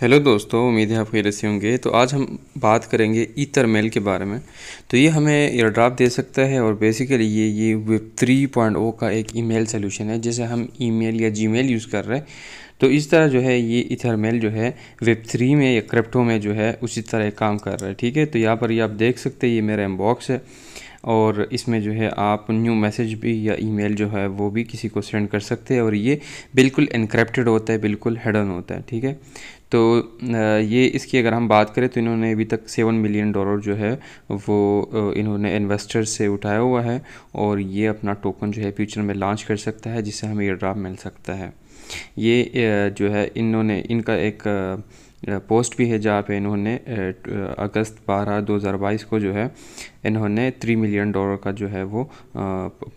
hello दोस्तों उम्मीद है आप खेल से होंगे तो आज हम बात करेंगे ईथर मेल के बारे में तो ये हमें एयरड्राप दे सकता है और बेसिकली ये ये वेब थ्री पॉइंट ओ का एक ईमेल सोल्यूशन है जैसे हम ईमेल या जीमेल यूज़ कर रहे हैं तो इस तरह जो है ये ईथर मेल जो है वेब थ्री में या क्रिप्टो में जो है उसी तरह काम कर रहा है ठीक है तो यहाँ पर ये आप देख सकते हैं ये मेरा इनबॉक्स है और इसमें जो है आप न्यू मैसेज भी या ईमेल जो है वो भी किसी को सेंड कर सकते हैं और ये बिल्कुल इनक्रेप्टेड होता है बिल्कुल हेडन होता है ठीक है तो ये इसकी अगर हम बात करें तो इन्होंने अभी तक सेवन मिलियन डॉलर जो है वो इन्होंने इन्वेस्टर से उठाया हुआ है और ये अपना टोकन जो है फ्यूचर में लॉन्च कर सकता है जिससे हमें ये ड्राफ मिल सकता है ये जो है इन्होंने इनका एक पोस्ट भी है जहाँ पे इन्होंने अगस्त 12 2022 को जो है इन्होंने थ्री मिलियन डॉलर का जो है वो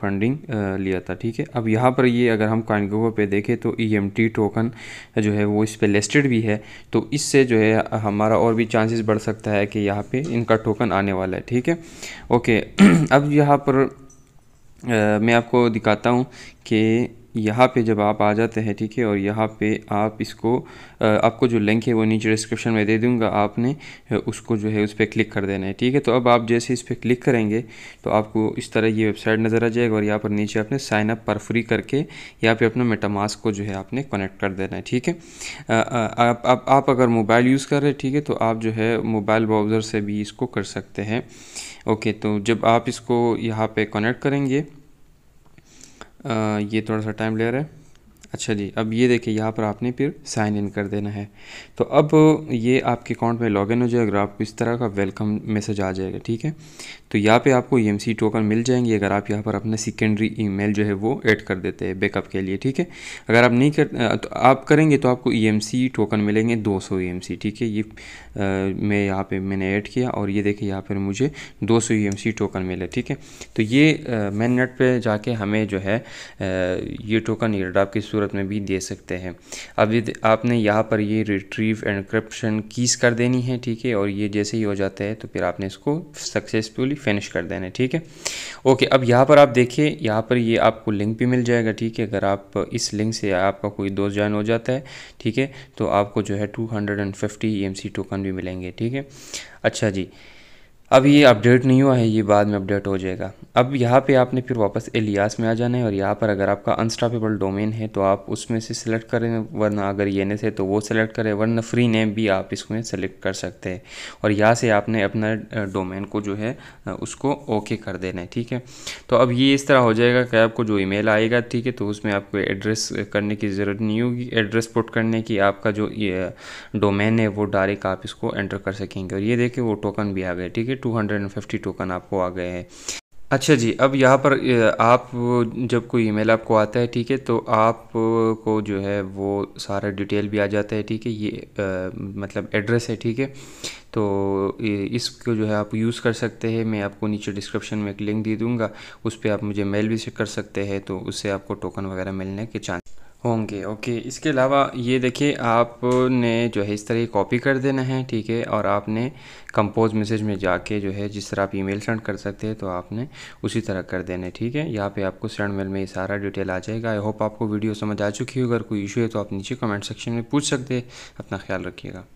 फंडिंग लिया था ठीक है अब यहाँ पर ये अगर हम कानगो पे देखें तो ई e टोकन जो है वो इस पर लिस्टेड भी है तो इससे जो है हमारा और भी चांसेस बढ़ सकता है कि यहाँ पे इनका टोकन आने वाला है ठीक है ओके अब यहाँ पर आ, मैं आपको दिखाता हूँ कि यहाँ पे जब आप आ जाते हैं ठीक है और यहाँ पे आप इसको आपको जो लिंक है वो नीचे डिस्क्रिप्शन में दे दूँगा आपने उसको जो है उस पर क्लिक कर देना है ठीक है तो अब आप जैसे इस पर क्लिक करेंगे तो आपको इस तरह ये वेबसाइट नज़र आ जाएगा और यहाँ पर नीचे आपने साइन अप पर फ्री करके यहाँ पर अपना मेटामास को जो है आपने कनेक्ट कर देना है ठीक है आप, आप, आप अगर मोबाइल यूज़ कर रहे हैं ठीक है तो आप जो है मोबाइल ब्राउज़र से भी इसको कर सकते हैं ओके तो जब आप इसको यहाँ पर कनेक्ट करेंगे ये थोड़ा सा टाइम ले रहा है अच्छा जी अब ये देखिए यहाँ पर आपने फिर साइन इन कर देना है तो अब ये आपके अकाउंट में लॉगिन हो जाएगा आपको इस तरह का वेलकम मैसेज आ जाएगा ठीक है तो यहाँ पे आपको ई e टोकन मिल जाएंगे अगर आप यहाँ पर अपना सेकेंडरी ईमेल जो है वो ऐड कर देते हैं बैकअप के लिए ठीक है अगर आप नहीं कर तो आप करेंगे तो आपको ई e टोकन मिलेंगे दो सौ e ठीक है ये आ, मैं यहाँ पर मैंने ऐड किया और ये देखिए यहाँ पर मुझे दो सौ टोकन मिले ठीक है तो ये मैन नेट पर जाके हमें जो है आ, ये टोकन ईरडाप की सूरत में भी दे सकते हैं अब आपने यहाँ पर ये रिट्रीव एंड कीस कर देनी है ठीक है और ये जैसे ही हो जाता है तो फिर आपने इसको सक्सेसफुली फिनिश कर देना है ठीक है ओके अब यहाँ पर आप देखिए यहाँ पर ये आपको लिंक भी मिल जाएगा ठीक है अगर आप इस लिंक से आपका कोई दोस्त ज्वाइन हो जाता है ठीक है तो आपको जो है two hundred and fifty E M C token भी मिलेंगे ठीक है अच्छा जी अब ये अपडेट नहीं हुआ है ये बाद में अपडेट हो जाएगा अब यहाँ पे आपने फिर वापस एलियास में आ जाना है और यहाँ पर अगर आपका अनस्टॉपेबल डोमेन है तो आप उसमें से सिलेक्ट करें वरना अगर ये नेस है तो वो सिलेक्ट करें वरना फ्री नेम भी आप इसमें सेलेक्ट कर सकते हैं और यहाँ से आपने अपना डोमेन को जो है उसको ओके कर देना है ठीक है तो अब ये इस तरह हो जाएगा कि आपको जो ईमेल आएगा ठीक है तो उसमें आपको एड्रेस करने की ज़रूरत नहीं होगी एड्रेस पुट करने की आपका जो डोमेन है वो डायरेक्ट आप इसको एंटर कर सकेंगे और ये देखें वो टोकन भी आ गए ठीक है two hundred and fifty token आपको आ गए हैं अच्छा जी अब यहाँ पर आप जब कोई ईमेल आपको आता है ठीक है तो आप को जो है वो सारा डिटेल भी आ जाता है ठीक है ये आ, मतलब एड्रेस है ठीक है तो इसको जो है आप यूज़ कर सकते हैं मैं आपको नीचे डिस्क्रिप्शन में एक लिंक दे दूँगा उस पर आप मुझे मेल भी कर सकते हैं तो उससे आपको टोकन वगैरह मिलने के चांस होंगे ओके इसके अलावा ये देखिए आपने जो है इस तरह कॉपी कर देना है ठीक है और आपने कंपोज मैसेज में जाके जो है जिस तरह आप ईमेल सेंड कर सकते हैं तो आपने उसी तरह कर देना है ठीक है यहाँ पे आपको सेंड मेल में ये सारा डिटेल आ जाएगा आई होप आपको वीडियो समझ आ चुकी है अगर कोई इशू है तो आप नीचे कमेंट सेक्शन में पूछ सकते हैं अपना ख्याल रखिएगा